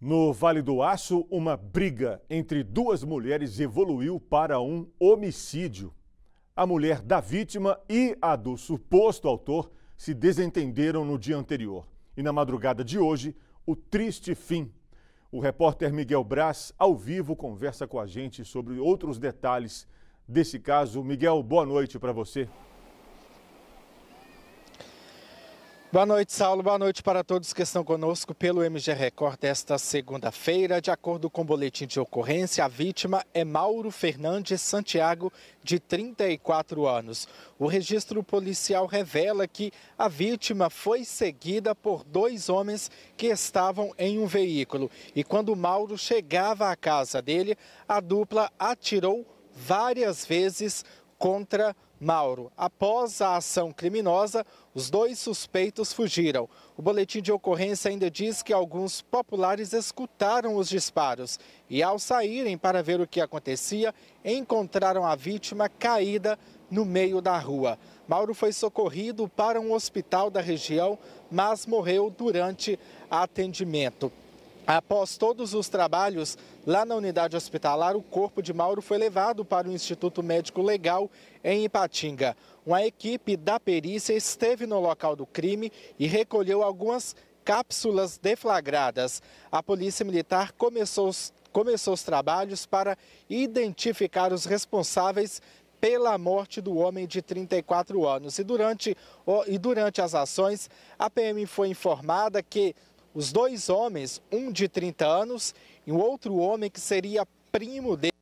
No Vale do Aço, uma briga entre duas mulheres evoluiu para um homicídio. A mulher da vítima e a do suposto autor se desentenderam no dia anterior. E na madrugada de hoje, o triste fim. O repórter Miguel Braz, ao vivo, conversa com a gente sobre outros detalhes desse caso. Miguel, boa noite para você. Boa noite, Saulo. Boa noite para todos que estão conosco pelo MG Record desta segunda-feira. De acordo com o boletim de ocorrência, a vítima é Mauro Fernandes Santiago, de 34 anos. O registro policial revela que a vítima foi seguida por dois homens que estavam em um veículo. E quando Mauro chegava à casa dele, a dupla atirou várias vezes contra o Mauro. Após a ação criminosa, os dois suspeitos fugiram. O boletim de ocorrência ainda diz que alguns populares escutaram os disparos e, ao saírem para ver o que acontecia, encontraram a vítima caída no meio da rua. Mauro foi socorrido para um hospital da região, mas morreu durante atendimento. Após todos os trabalhos, lá na unidade hospitalar, o corpo de Mauro foi levado para o Instituto Médico Legal em Ipatinga. Uma equipe da perícia esteve no local do crime e recolheu algumas cápsulas deflagradas. A Polícia Militar começou, começou os trabalhos para identificar os responsáveis pela morte do homem de 34 anos. E durante, e durante as ações, a PM foi informada que os dois homens, um de 30 anos e o outro homem que seria primo dele,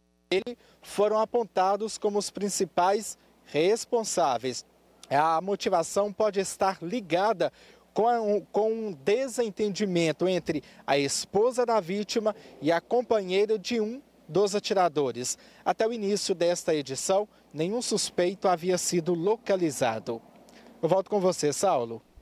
foram apontados como os principais responsáveis. A motivação pode estar ligada com um desentendimento entre a esposa da vítima e a companheira de um dos atiradores. Até o início desta edição, nenhum suspeito havia sido localizado. Eu volto com você, Saulo.